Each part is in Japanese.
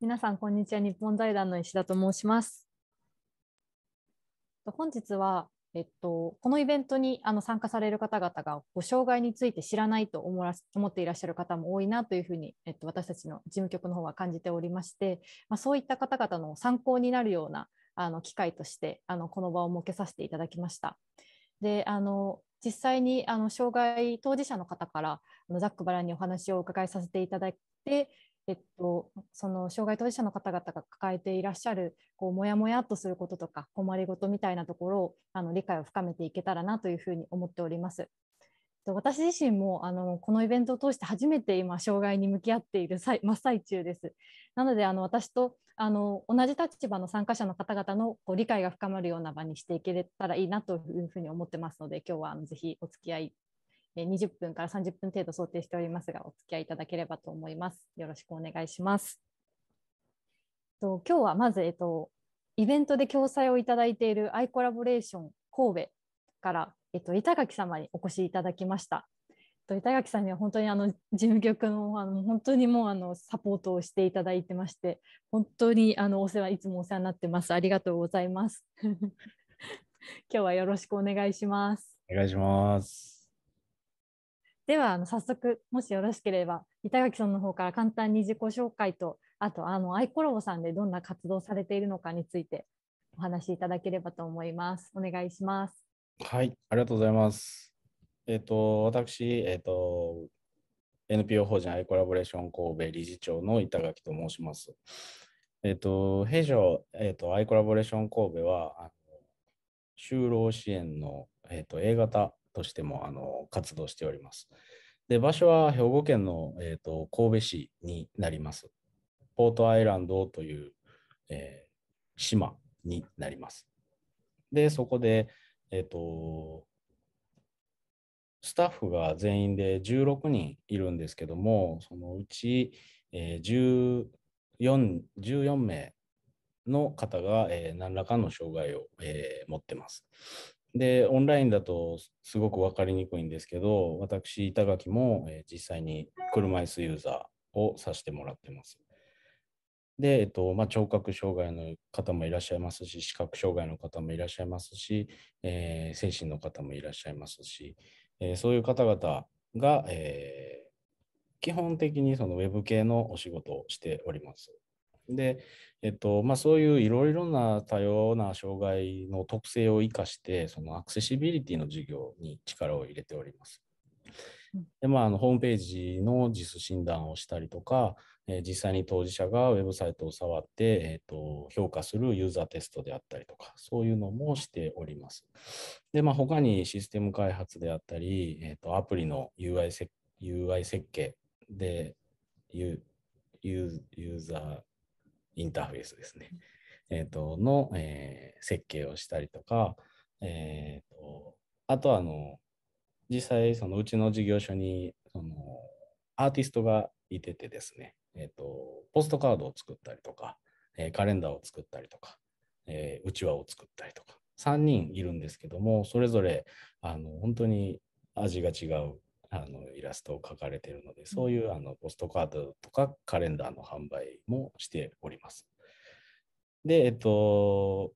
皆さん、こんにちは。日本財団の石田と申します。本日は、えっと、このイベントにあの参加される方々がご障害について知らないと思ら思っていらっしゃる方も多いなというふうに、えっと、私たちの事務局の方は感じておりまして、まあ、そういった方々の参考になるようなあの機会としてあのこの場を設けさせていただきました。であの実際にあの障害当事者の方からざっくばらんにお話をお伺いさせていただいて、えっと、その障害当事者の方々が抱えていらっしゃるこうもやもやっとすることとか困りごとみたいなところをあの理解を深めていけたらなというふうに思っております。私自身もあのこのイベントを通して初めて今障害に向き合っている真っ最中です。なのであの私とあの同じ立場の参加者の方々のこう理解が深まるような場にしていけれたらいいなというふうに思ってますので今日はあのぜひお付き合い20分から30分程度想定しておりますが、お付き合いいただければと思います。よろしくお願いします。と今日はまず、えっと、イベントで共催をいただいているアイコラボレーション神戸から、えっと、板垣様にお越しいただきました。と板垣さんには本当にあの事務局のあの本当にもうあのサポートをしていただいてまして本当にあのお世話いつもお世話になってますありがとうございます 今日はよろしくお願いしますお願いしますではあの早速もしよろしければ板垣さんの方から簡単に自己紹介とあとあのアイコロボさんでどんな活動されているのかについてお話しいただければと思います。お願いします。はい、ありがとうございます。えっ、ー、と私えっ、ー、と NPO 法人アイコラボレーション神戸理事長の板垣と申します。えっ、ー、と弊社えっ、とアイコラボレーション神戸は就労支援の、えーと、と A 型としてもあの活動しております。で場所は兵庫県の、えーと、神戸市になります。ポートアイランドという、えー、島になります。で、そこで、えっ、ー、と、スタッフが全員で16人いるんですけども、そのうち、えー、14, 14名の方が、えー、何らかの障害を、えー、持ってます。で、オンラインだとすごく分かりにくいんですけど、私、板垣も、えー、実際に車椅子ユーザーをさせてもらってます。で、えっとまあ、聴覚障害の方もいらっしゃいますし、視覚障害の方もいらっしゃいますし、えー、精神の方もいらっしゃいますし、えー、そういう方々が、えー、基本的にそのウェブ系のお仕事をしております。で、えっとまあ、そういういろいろな多様な障害の特性を生かしてそのアクセシビリティの授業に力を入れております。でまあ、あのホームページの JIS 診断をしたりとか、えー、実際に当事者がウェブサイトを触って、えーと、評価するユーザーテストであったりとか、そういうのもしております。で、まあ、他にシステム開発であったり、えーと、アプリの UI, UI 設計でユユーザーインターフェースですね。えっ、ー、と、の、えー、設計をしたりとか、えっ、ー、と、あとあの、実際、そのうちの事業所に、その、アーティストがいててですね、えっ、と、ポストカードを作ったりとか、えカレンダーを作ったりとか、えうちわを作ったりとか、3人いるんですけども、それぞれ、あの、本当に味が違うあのイラストを描かれているので、そういうあのポストカードとかカレンダーの販売もしております。で、えっと、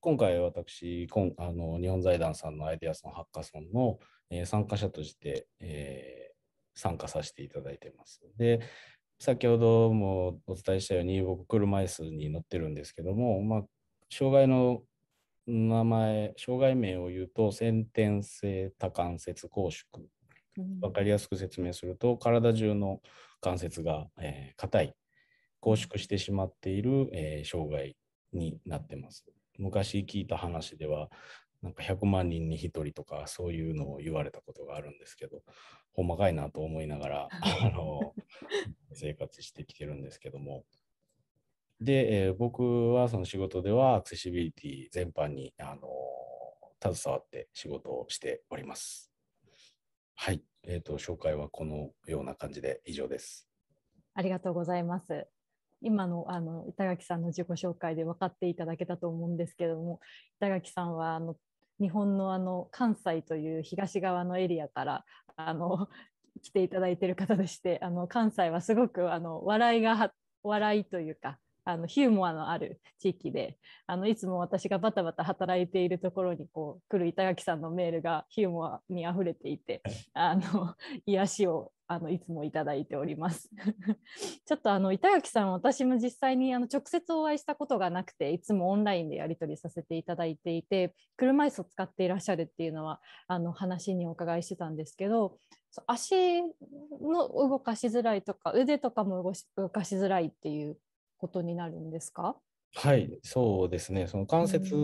今回私今あの、日本財団さんのアイデアソンハッカソンの、えー、参加者として、えー、参加させていただいてます。で、先ほどもお伝えしたように、僕、車椅子に乗ってるんですけども、まあ、障害の名前、障害名を言うと、先天性多関節拘縮分かりやすく説明すると体中の関節が、えー、硬い拘縮してしまっている、えー、障害になってます昔聞いた話ではなんか100万人に1人とかそういうのを言われたことがあるんですけどほんまかいなと思いながらあの生活してきてるんですけども。で、えー、僕はその仕事ではアクセシビリティ全般に、あの携わって仕事をしております。はい、えーと、紹介はこのような感じで以上です。ありがとうございます。今のあの板垣さんの自己紹介で分かっていただけたと思うんですけども板垣さんはあの日本のあの関西という東側のエリアからあの来ていただいている方でしてあの関西はすごくあの笑いが笑いというかあのヒューモアのある地域であのいつも私がバタバタ働いているところにこう来る板垣さんのメールがヒューモアにあふれていて あの癒しをあのいつもいただいておりますちょっとあの板垣さん私も実際にあの直接お会いしたことがなくていつもオンラインでやり取りさせていただいていて車椅子を使っていらっしゃるっていうのはあの話にお伺いしてたんですけど足の動かしづらいとか腕とかも動かしづらいっていうことになるんですかはい、そうですね。その関節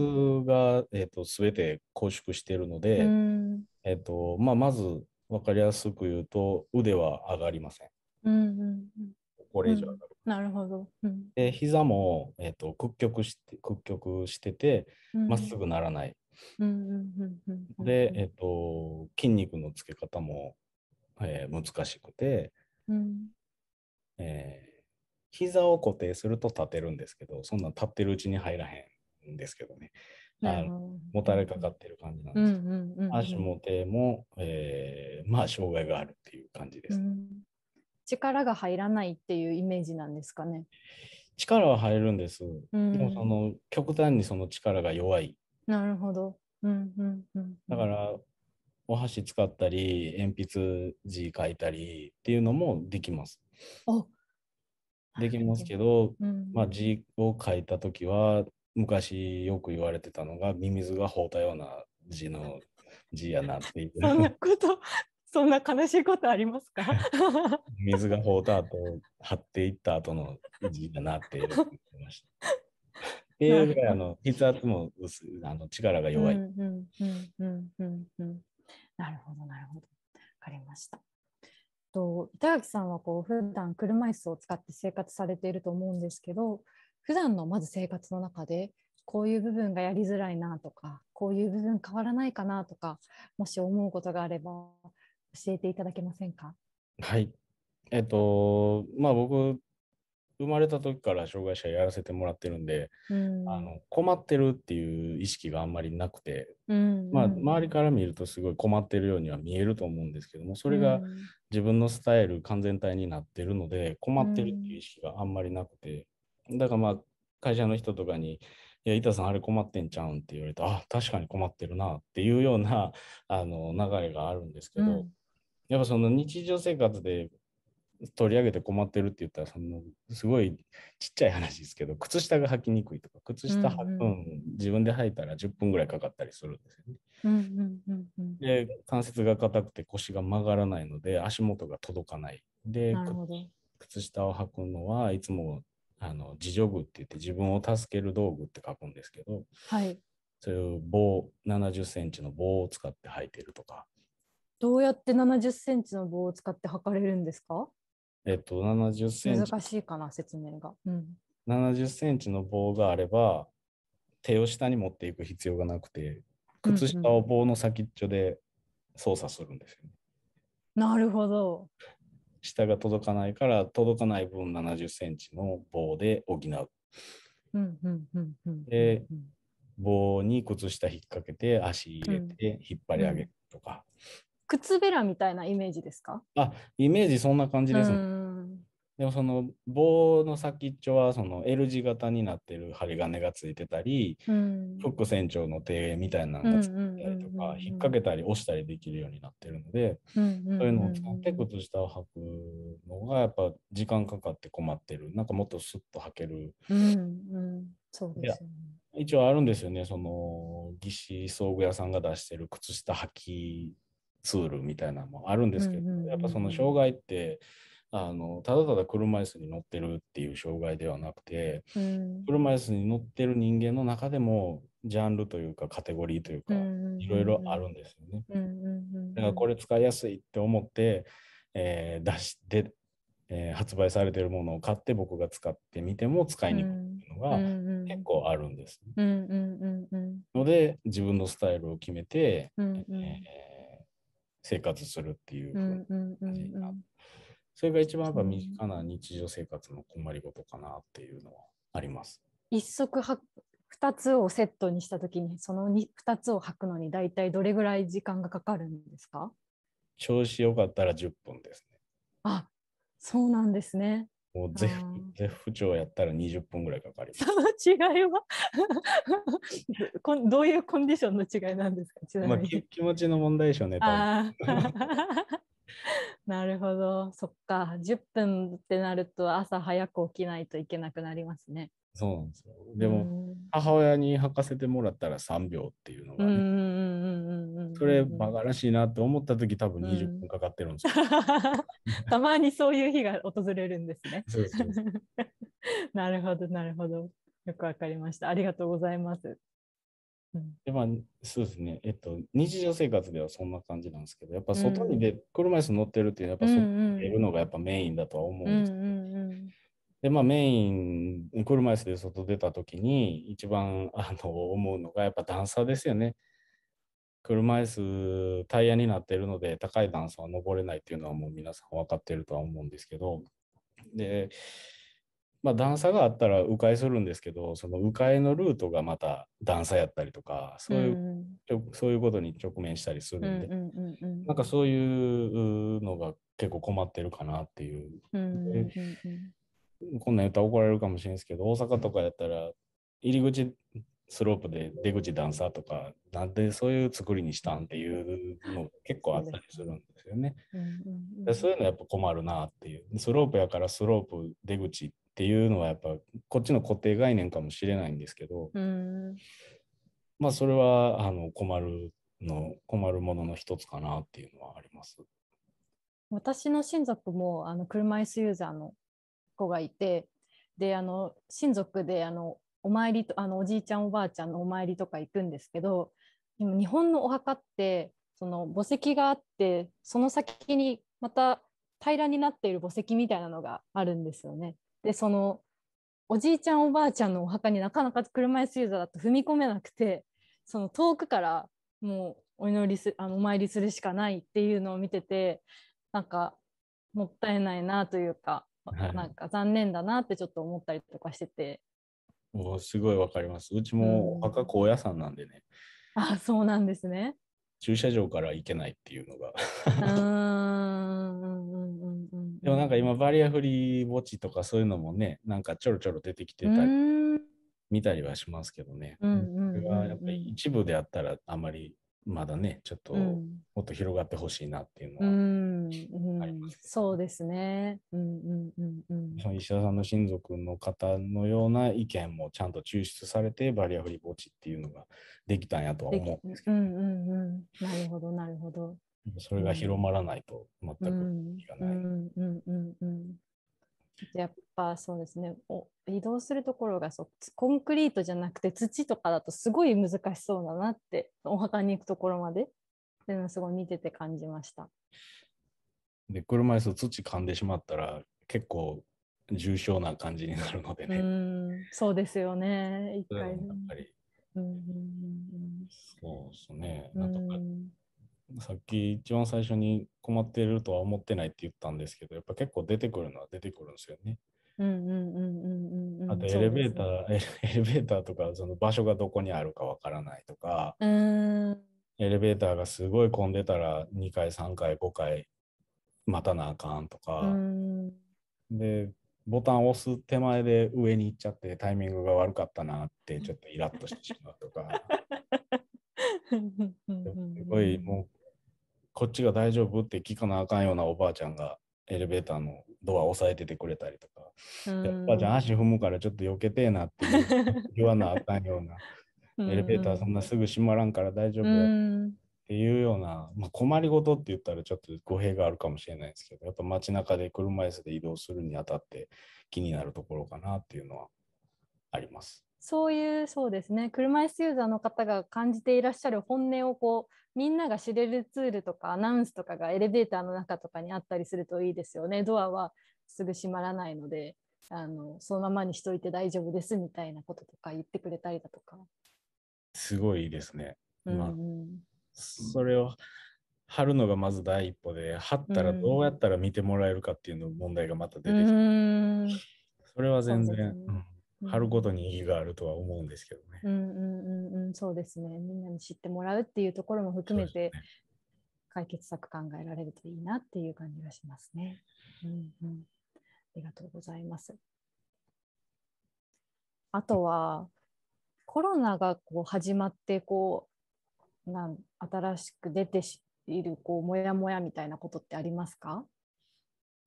が、うん、えっ、ー、と、すべて拘縮しているので、うん、えっ、ー、と、まあ、まず分かりやすく言うと、腕は上がりません。うんうんうん、これ以上上がる。うん、なるほど。で、膝も、えっ、ー、と、屈曲して、屈曲してて、まっすぐならない。で、えっ、と、筋肉のつけ方も、えー、難しくて、うん、え膝を固定すると立てるんですけどそんなん立ってるうちに入らへんんですけどねあのもたれかかってる感じなんですけど、うんうん、足も手も、えー、まあ障害があるっていう感じです、ねうん、力が入らないっていうイメージなんですかね力は入るんです、でもその極端にその力が弱いなるほど、うんうんうん、だからお箸使ったり鉛筆字書いたりっていうのもできますあできますけど、うん、まあ、字を書いた時は昔よく言われてたのがミミズが放ったような字の字やなっていう。そんなことそんな悲しいことありますか水 が放ったと張っていった後の字だなって言ってました。っていうぐらいあの筆圧も薄あの力が弱い。なるほど、なるほど。わかりました。と板垣さんはこう普段車椅子を使って生活されていると思うんですけど普段のまず生活の中でこういう部分がやりづらいなとかこういう部分変わらないかなとかもし思うことがあれば教えていただけませんかはいえっとまあ僕生まれた時から障害者やらせてもらってるんで、うん、あの困ってるっていう意識があんまりなくて、うんうん、まあ、周りから見るとすごい困ってるようには見えると思うんですけどもそれが自分のスタイル完全体になってるので困ってるっていう意識があんまりなくてだからまあ会社の人とかにいや、板さん、あれ困ってんちゃうんって言われて、あ、確かに困ってるなっていうようなあの流れがあるんですけど、うん、やっぱその日常生活で取り上げて困ってるって言ったらそのすごいちっちゃい話ですけど靴下が履きにくいとか靴下履く、うんうん、自分で履いたら10分ぐらいかかったりするんですよね。うんうんうん、うん、で関節が硬くて腰が曲がらないので足元が届かない。で靴下を履くのはいつもあの自助具って言って自分を助ける道具って書くんですけど、はい、そういう棒70センチの棒を使って履いてるとか。どうやって70センチの棒を使って測れるんですかえっと、70センチ。難しいかな、説明が。うん、70センチの棒があれば、手を下に持っていく必要がなくて、靴下を棒の先っちょで操作するんですよね。うんうん、なるほど。下が届かないから、届かない分70センチの棒で補う。で、棒に靴下引っ掛けて、足入れて、引っ張り上げるとか。うんうん靴べらみたいなイメージですかあイメージそんな感じです、ね、でもその棒の先っちょはその L 字型になってる針金がついてたり、うん、フック船長の手みたいなのがついてたりとか、引っ掛けたり押したりできるようになってるので、そういうのを使って靴下を履くのがやっぱ時間かかって困ってるなんかもっとスッと履ける。そうですね、一応あるんですよねその義肢装具屋さんが出してる靴下履きツールみたいなのもあるんですけど、やっぱその障害って。あのただただ車椅子に乗ってるっていう障害ではなくて、うん、車椅子に乗ってる人間の中でもジャンルというかカテゴリーというか、いろいろあるんですよね、だからこれ使いやすいって思って、えー、出して、えー、発売されてるものを買って僕が使ってみても使いにくいっていうのが結構あるんです、うんので自分のスタイルを決めて、え生活するっていうな感じになって。それが一番やっぱ身近な日常生活の困りごとかなっていうのはあります。一足は二つをセットにしたときにその二つを履くのに大体どれぐらい時間がかかるんですか調子よかったら10分ですね。あそうなんですね。もう絶不調やったら20分ぐらいかかります。その違いは どういうコンディションの違いなんですかまあ、気持ちの問題でしょうね。なるほどそっか10分ってなると朝早く起きないといけなくなりますね。そうなんですよでも母親に履かせてもらったら3秒っていうのがねそれ馬鹿らしいなって思った時多分20分かかってるんですよ。たまにそういう日が訪れるんですね。なるほどなるほどよくわかりましたありがとうございます。でまあ、そうですね、えっと、日常生活ではそんな感じなんですけど、やっぱ外にで、車椅子乗ってるっていうのは、やっぱ外に出るのがやっぱメインだとは思うんですけど、うんうん、で、まあ、メイン、車椅子で外出た時に、一番あの思うのが、やっぱ段差ですよね。車椅子、タイヤになってるので、高い段差は登れないっていうのは、もう皆さん分かってるとは思うんですけど、で、まあ、段差があったら迂回するんですけどその迂回のルートがまた段差やったりとかそういう、うん、そういうことに直面したりするんで、うんうんうん、なんかそういうのが結構困ってるかなっていう。うんうんうん、こんなん言ったら怒られるかもしれないですけど大阪とかやったら入り口スロープで出口段差とかなんでそういう作りにしたんっていうの結構あったりするんですよね。うんうんうん、そういうのやっぱ困るなっていうスロープやからスロープ出口っていうのはやっぱこっちの固定概念かもしれないんですけど、うん、まあそれはあの困るの困るものの一つかなっていうのはあります。私の親族もあの車椅子ユーザーの子がいてであの親族であのお参りとあのおじいちゃんおばあちゃんのお参りとか行くんですけど今日本のお墓ってその墓石があってその先にまた平らになっている墓石みたいなのがあるんですよね。でそのおじいちゃんおばあちゃんのお墓になかなか車椅子ユーザーだと踏み込めなくてその遠くからもうお祈りすあのお参りするしかないっていうのを見ててなんかもったいないなというか、はい、なんか残念だなってちょっと思ったりとかしてて。おすごいわかります。うちもお墓高野山なんでね。うん、あそうなんですね。駐車場から行けないっていうのが。う んでもなんか今バリアフリー墓地とかそういうのもねなんかちょろちょろ出てきてたり見たりはしますけどね、うんうん、やっぱり一部であったらあまりまだねちょっともっと広がってほしいなっていうのは、うんうん、そうですね、うんうんうんうん、石田さんの親族の方のような意見もちゃんと抽出されてバリアフリー墓地っていうのができたんやとは思うんですけど、うんうんうん、なるほどなるほどそれが広まらないと全くいかない。やっぱそうですねお移動するところがそコンクリートじゃなくて土とかだとすごい難しそうだなってお墓に行くところまでっていうのすごい見てて感じました。で車椅子土噛んでしまったら結構重症な感じになるのでね。うそうですよね一回、やっぱり、そうですねなんとかさっき一番最初に困ってるとは思ってないって言ったんですけどやっぱ結構出てくるのは出てくるんですよね。あとエレベーター、ね、エレベーターとかその場所がどこにあるかわからないとかエレベーターがすごい混んでたら2回3回5回待たなあかんとかでボタンを押す手前で上に行っちゃってタイミングが悪かったなってちょっとイラッとしてしまうとかすごいもうこっちが大丈夫って聞かなあかんようなおばあちゃんがエレベーターのドア押さえててくれたりとか、おばあちゃん足踏むからちょっと避けてえなって言わなあかんような。エレベーターそんなすぐ閉まらんから大丈夫っていうような、まあ、困りごとって言ったらちょっと語弊があるかもしれないですけどやっぱ街中で車椅子で移動するにあたって気になるところかなっていうのはあります。そういうそうですね車椅子ユーザーの方が感じていらっしゃる本音をこうみんなが知れるツールとかアナウンスとかがエレベーターの中とかにあったりするといいですよねドアはすぐ閉まらないのであのそのままにしといて大丈夫ですみたいなこととか言ってくれたりだとかすごいですね、まあ、うん、それを貼るのがまず第一歩で貼ったらどうやったら見てもらえるかっていうの問題がまた出てきて、うん、それは全然、うん、春ごとに意義があるとは思うんですけどね。うんうんうんうん、そうですね。みんなに知ってもらうっていうところも含めて、解決策考えられるといいなっていう感じがしますね。うんうん、ありがとうございます。あとは、コロナがこう始まってこうなん新しく出ているこうもやもやみたいなことってありますか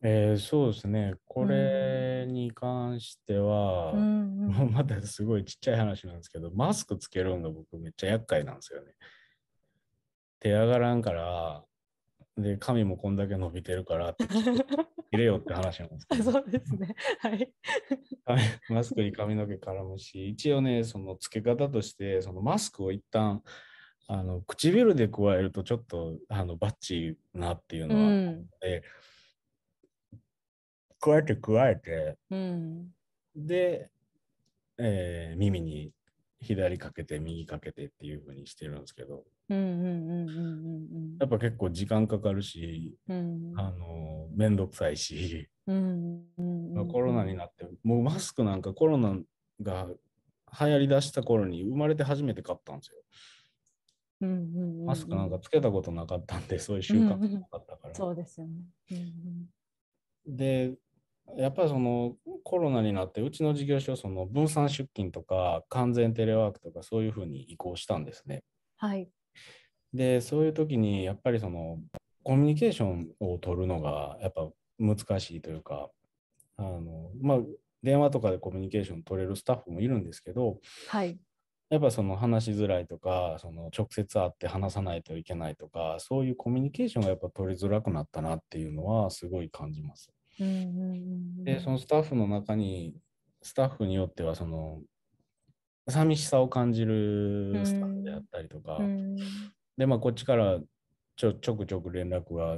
ええ、そうですね。これに関しては、んううん。まだすごいちっちゃい話なんですけど、マスクつけるんが僕めっちゃ厄介なんですよね。手上がらんから、で、髪もこんだけ伸びてるからってちょっと 入れよって話なんですけど、そうですね。はい。マスクに髪の毛絡むし、一応ね、そのつけ方として、そのマスクを一旦、あの、唇で加えるとちょっと、あの、バッチリなっていうのはあるので、加えて加えて、うん、で、えー、耳に左かけて右かけてっていうふうにしてるんですけどやっぱ結構時間かかるし、うん、あの面倒くさいし、うんうん、コロナになってもうマスクなんかコロナが流行りだした頃に生まれて初めて買ったんですよ。うんうんマスクなんかつけたことなかったんでそういう習慣なかったから。そうですよね、でやっぱりそのコロナになってうちの事業所その分散出勤とか完全テレワークとかそういうふうに移行したんですね。はい、でそういう時にやっぱりそのコミュニケーションを取るのがやっぱ難しいというかあの、まあ、電話とかでコミュニケーション取れるスタッフもいるんですけど、はい、やっぱその話しづらいとかその直接会って話さないといけないとかそういうコミュニケーションがやっぱ取りづらくなったなっていうのはすごい感じます。でそのスタッフの中にスタッフによってはその寂しさを感じるスタッフであったりとか、でまあこっちからちょちょくちょく連絡は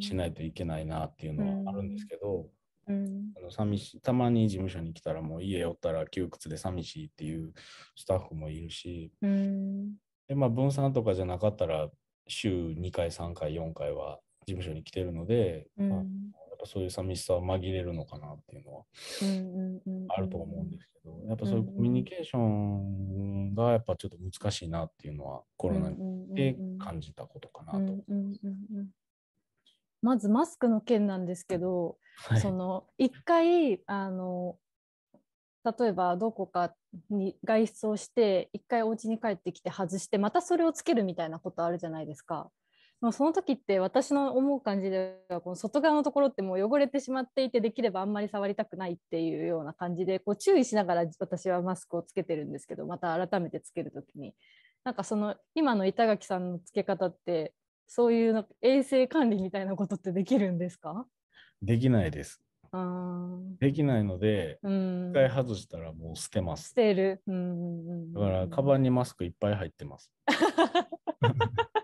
しないといけないなっていうのはあるんですけど、うん、あの寂したまに事務所に来たらもう家寄ったら窮屈で寂しいっていうスタッフもいるし、うん、でまあ、分散とかじゃなかったら週2回3回4回は事務所に来てるので、うん、まあ、ぱそういう寂しさは紛れるのかなっていうのはあると思うんですけど、やっぱそういうコミュニケーションがやっぱちょっと難しいなっていうのはコロナで感じたことかなと思います。まずマスクの件なんですけど、はい、その一回あの例えばどこかに外出をして一回お家に帰ってきて外してまたそれをつけるみたいなことあるじゃないですか。もうその時って私の思う感じではこの外側のところってもう汚れてしまっていてできればあんまり触りたくないっていうような感じでこう注意しながら私はマスクをつけてるんですけどまた改めてつける時になんかその今の板垣さんのつけ方ってそういうの衛生管理みたいなことってできるんですかできないです。できないので、一、うん、回外したらもう捨てます。捨てる。うんだから、カバンにマスクいっぱい入ってます。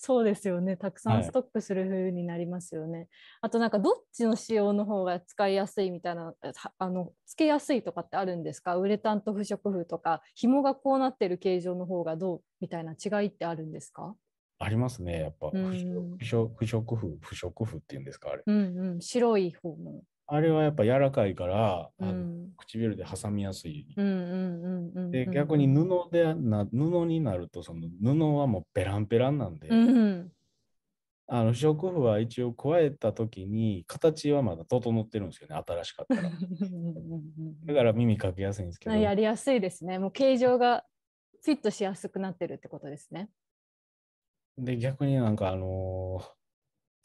そうですよねたくさんストックする風になりますよね、はい、あとなんかどっちの仕様の方が使いやすいみたいなあのつけやすいとかってあるんですかウレタンと不織布とか紐がこうなってる形状の方がどうみたいな違いってあるんですかありますねやっぱ不織布不織布っていうんですかあれ、うんうん、白い方のあれはやっぱ柔らかいから、うん、あの唇で挟みやすい。で逆に布でな布になるとその布はもうペランペランなんで、うんあの不織布は一応加えた時に形はまだ整ってるんですよね新しかったら。だから耳かけやすいんですけど。やりやすいですね。もう形状がフィットしやすくなってるってことですね。で逆になんかあのー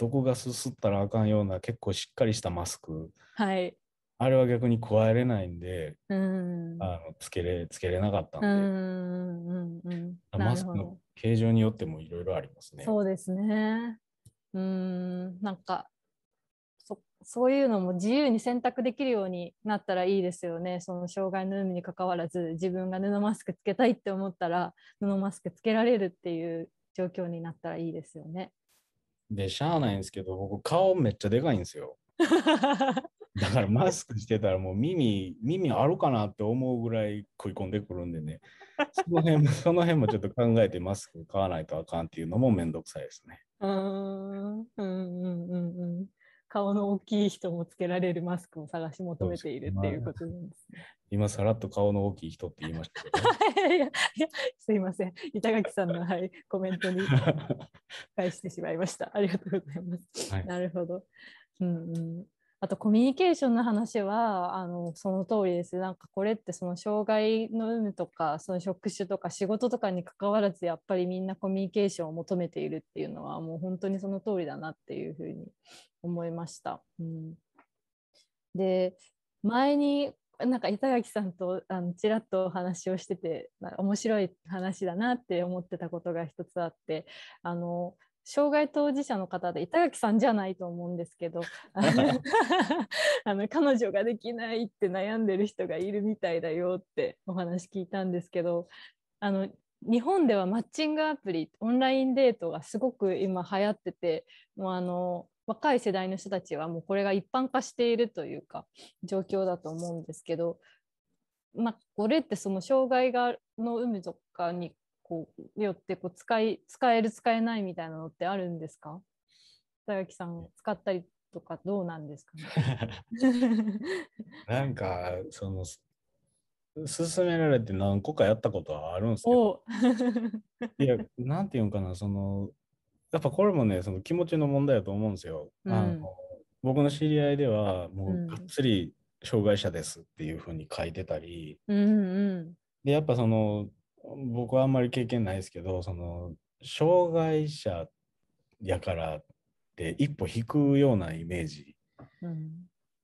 どこがすすったらあかんような結構しっかりしたマスク、はい、あれは逆に加えれないんで、うん、あのつけれつけれなかったんで、うんうんうん、マスクの形状によってもいろいろありますね。そうですねうんなんかそそういうのも自由に選択できるようになったらいいですよねその障害の有無にかかわらず自分が布マスクつけたいって思ったら布マスクつけられるっていう状況になったらいいですよね。で、しゃあないんですけど、僕、顔めっちゃでかいんですよ。だからマスクしてたらもう耳、耳あるかなって思うぐらい食い込んでくるんでね、その辺も、その辺もちょっと考えてマスク買わないとあかんっていうのもめんどくさいですね。うん、うん、うん、うん。顔の大きい人もつけられるマスクを探し求めているっていうことなんです。今さらっと顔の大きい人って言いました、ね いやいや、すいません。板垣さんの、はい、コメントに返 してしまいました。ありがとうございます。はい、なるほど。うんうん、あとコミュニケーションの話はあのその通りです。なんかこれってその障害の有無とかその職種とか仕事とかにかかわらずやっぱりみんなコミュニケーションを求めているっていうのはもう本当にその通りだなっていうふうに思いました。うん、で前になんか板垣さんとあのちらっとお話をしてて面白い話だなって思ってたことが一つあってあの障害当事者の方で板垣さんじゃないと思うんですけど あの 彼女ができないって悩んでる人がいるみたいだよってお話聞いたんですけどあの日本ではマッチングアプリオンラインデートがすごく今流行っててもうあの若い世代の人たちはもうこれが一般化しているというか状況だと思うんですけど、まあ、これってその障害がの有無とかにこうよってこう使い使える使えないみたいなのってあるんですか大木さん使ったりとかどうなんですか、ね、なんかその勧められて何個かやったことはあるんですけどいやなんていうんかなそのやっぱこれもねその気持ちの問題だと思うんですよ。うん、あの僕の知り合いではもうがっつり障害者ですっていうふうに書いてたり、うんうんうん、でやっぱその僕はあんまり経験ないですけどその障害者やからって一歩引くようなイメージ、うん、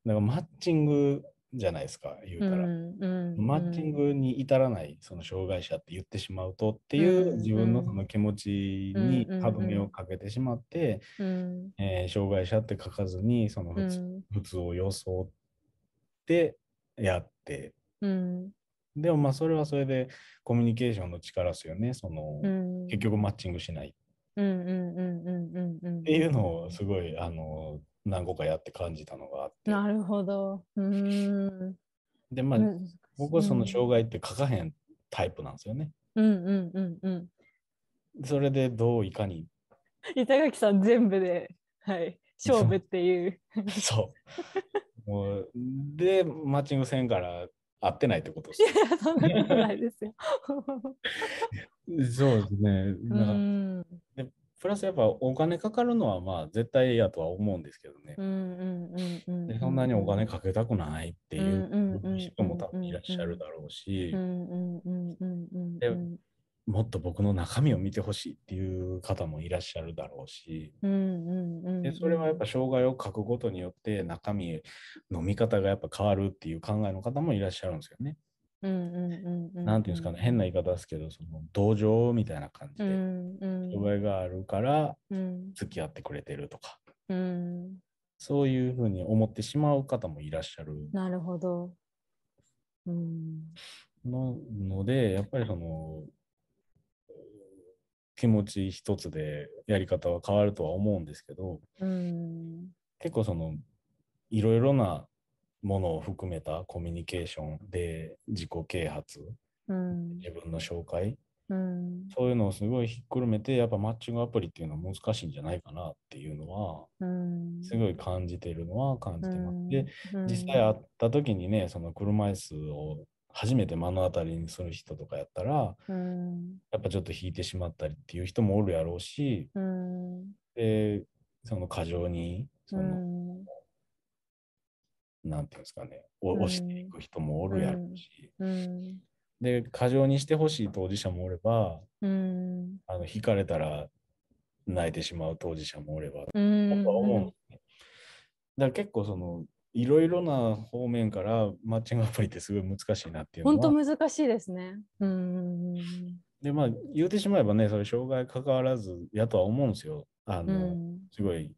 だからマッチングじゃないですか言うたら、うんうん、マッチングに至らないその障害者って言ってしまうとっていう自分のその気持ちに歯止めをかけてしまって、うん、えー、障害者って書かずにその普通,、を装ってやって、うん、でもまあそれはそれでコミュニケーションの力ですよねその、うん、結局マッチングしない。っていうのをすごいあの何個かやって感じたのがあって。なるほど。うんでまあ、うん、僕はその障害って書かへんタイプなんですよね。うんうんうんうん。それでどういかに。板垣さん全部で、はい、勝負っていう。そう。もうでマッチングせんから合ってないってことですいや そんなことないですよ。そうですね。なんかでプラスやっぱお金かかるのはまあ絶対やとは思うんですけどね。そんなにお金かけたくないっていう人も多分いらっしゃるだろうし。もっと僕の中身を見てほしいっていう方もいらっしゃるだろうし、でそれはやっぱ障害を書くことによって中身の見方がやっぱ変わるっていう考えの方もいらっしゃるんですよね。なんていうんですかね変な言い方ですけどその同情みたいな感じで、障害があるから付き合ってくれてるとか、うん、そういうふうに思ってしまう方もいらっしゃる。なるほど、うん、ののでやっぱりその気持ち一つでやり方は変わるとは思うんですけど、うん、結構そのいろいろなものを含めたコミュニケーションで自己啓発、うん、自分の紹介、うん、そういうのをすごいひっくるめてやっぱマッチングアプリっていうのは難しいんじゃないかなっていうのは、うん、すごい感じてるのは感じてます。で実際会った時にねその車椅子を初めて目の当たりにする人とかやったら、うん、やっぱちょっと引いてしまったりっていう人もおるやろうし、うん、でその過剰にその、うん、なんていうんですかね押していく人もおるやろうし、で過剰にしてほしい当事者もおれば、あの引かれたら泣いてしまう当事者もおれば、僕は思うんでだから結構そのいろいろな方面からマッチングアプリってすごい難しいなっていうのは本当難しいですね。うんでまあ言うてしまえばねそれ障害かかわらずやとは思うんですよ。あの、うん、すごい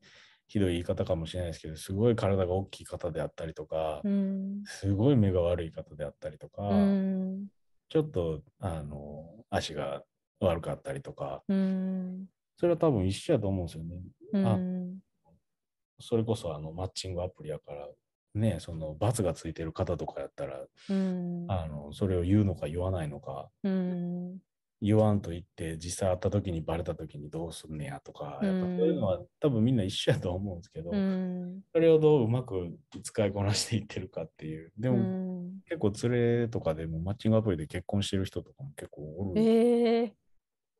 ひどい言い方かもしれないですけどすごい体が大きい方であったりとか、うん、すごい目が悪い方であったりとか、うん、ちょっとあの足が悪かったりとか、それは多分一緒やと思うんですよね。あそれこそあのマッチングアプリやからねその罰がついてる方とかやったら、うん、あのそれを言うのか言わないのか、うん、言わんと言って実際会った時にバレた時にどうすんねやとか、やっぱそういうのは多分みんな一緒やと思うんですけど、それをどううまく使いこなしていってるかっていうでも、結構連れとかでもマッチングアプリで結婚してる人とかも結構おる、えー、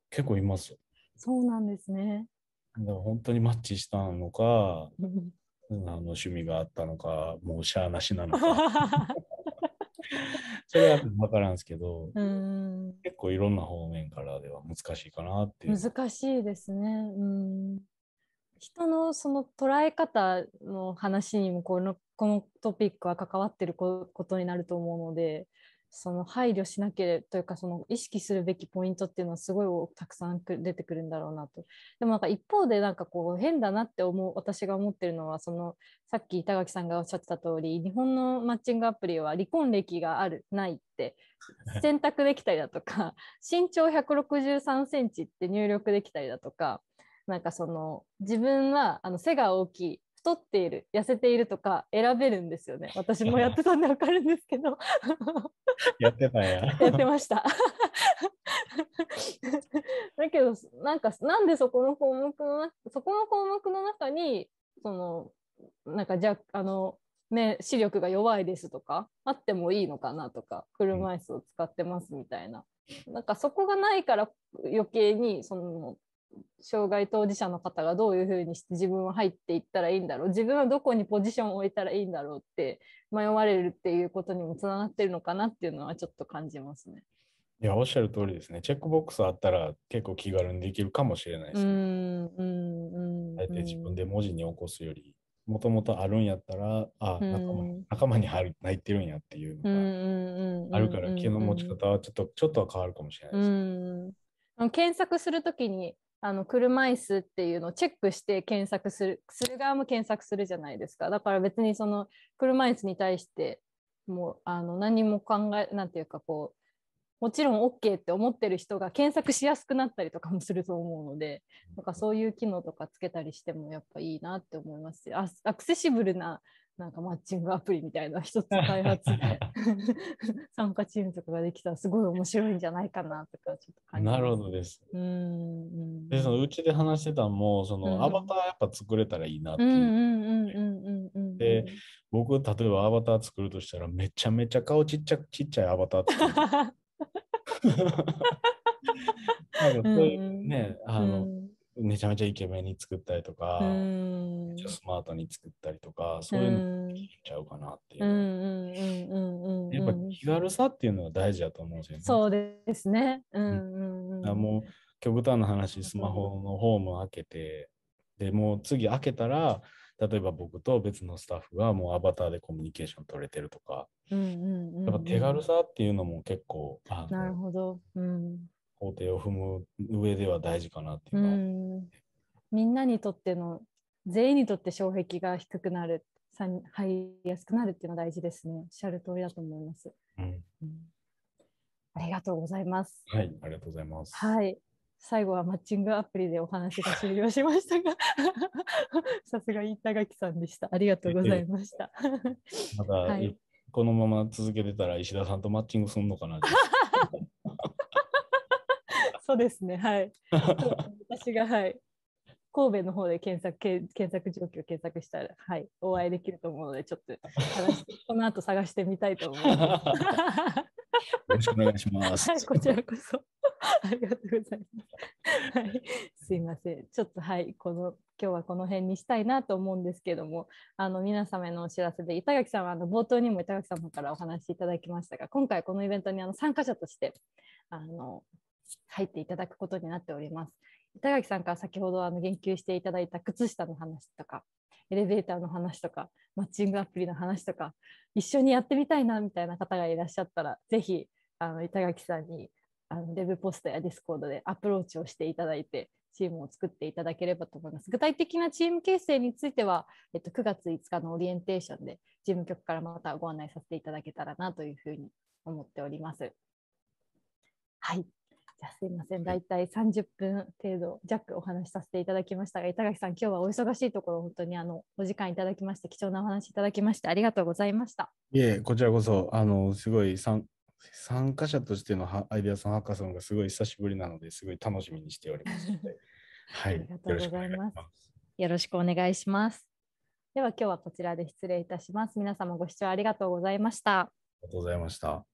結構いますよ。そうなんですねでも本当にマッチしたのか、あの趣味があったのか、もうしゃあなしなのか。それは分からんすけど、結構いろんな方面からでは難しいかなっていう。難しいですね。うん人のその捉え方の話にもこのこのトピックは関わってることになると思うのでその配慮しなければというかその意識するべきポイントっていうのはすごいたくさん出てくるんだろうなとでもなんか一方でなんかこう変だなって思う私が思ってるのはそのさっき板垣さんがおっしゃってた通り日本のマッチングアプリは離婚歴があるないって 選択できたりだとか身長1 6 3センチって入力できたりだとかなんかその自分はあの背が大きい太っている痩せているとか選べるんですよね私もやってたんで分かるんですけど やってたややってましただけどなんかなんでそこの項目のそこの項目の中にそのなんかじゃあのね視力が弱いですとかあってもいいのかなとか車椅子を使ってますみたいな、うん、なんかそこがないから余計にその障害当事者の方がどういうふうにして自分は入っていったらいいんだろう自分はどこにポジションを置いたらいいんだろうって迷われるっていうことにもつながってるのかなっていうのはちょっと感じますね。いやおっしゃる通りですね。チェックボックスあったら結構気軽にできるかもしれないですね。あえて自分で文字に起こすよりもともとあるんやったらあ仲間仲間に入ってるんやっていうのがあるから気の持ち方はちょっとちょっとは変わるかもしれないですね。検索するときにあの車椅子っていうのをチェックして検索するする側も検索するじゃないですかだから別にその車椅子に対してもうあの何も考えなんていうかこうもちろん OK って思ってる人が検索しやすくなったりとかもすると思うのでなんかそういう機能とかつけたりしてもやっぱいいなって思いますしアクセシブルななんかマッチングアプリみたいな一つ開発 参加チームとかができたらすごい面白いんじゃないかなとかちょっと感じなるほどです。うんでそのうちで話してたのもその、アバターやっぱ作れたらいいなっていう。で僕例えばアバター作るとしたらめちゃめちゃ顔ちっちゃちっちゃいアバター作る。ね、あの、うんめちゃめちゃイケメンに作ったりとか、うん、スマートに作ったりとか、そういうのできちゃうかなっていう。やっぱ気軽さっていうのは大事だと思うんですよね。そうですね。うんうん、もう極端な話、スマホのホーム開けて、でもう次開けたら、例えば僕と別のスタッフがもうアバターでコミュニケーション取れてるとか、やっぱ手軽さっていうのも結構、なるほど。うん工程を踏む上では大事かなっていうか、うん、みんなにとっての全員にとって障壁が低くなる入りやすくなるっていうのは大事ですねおっしゃる通りだと思います、うん、うん、ありがとうございますはいありがとうございますはい最後はマッチングアプリでお話が終了しましたが、さすが板垣さんでした。ありがとうございました。また、はい、このまま続けてたら石田さんとマッチングするのかなそうですね、はい。私が、はい。神戸の方で検索検索状況を検索したら、はい、お会いできると思うので、ちょっと話してこの後探してみたいと思います。よろしくお願いします。はい、こちらこそ。ありがとうございます。はい、すいません。ちょっとはい、この今日はこの辺にしたいなと思うんですけども、あの皆様へのお知らせで、板垣さんはあの冒頭にも板垣様からお話しいただきましたが、今回このイベントにあの参加者として、あの入っていただくことになっております。板垣さんから先ほどあの言及していただいた靴下の話とか、エレベーターの話とか、マッチングアプリの話とか、一緒にやってみたいなみたいな方がいらっしゃったら、ぜひあの板垣さんにあのデブポストやディスコードでアプローチをしていただいて、チームを作っていただければと思います。具体的なチーム形成については、えっと、9月5日のオリエンテーションで、事務局からまたご案内させていただけたらなというふうに思っております。はい。じゃあすいません、大体30分程度弱お話しさせていただきましたが、板垣さん、今日はお忙しいところ、本当にあのお時間いただきまして、貴重なお話いただきまして、ありがとうございました。いえ、こちらこそ、あのすごい参加者としてのアイデアさんハッカソンがすごい久しぶりなので、すごい楽しみにしております はい、ありがとうございます。よろしくお願いします。では今日はこちらで失礼いたします。皆様ご視聴ありがとうございました。ありがとうございました。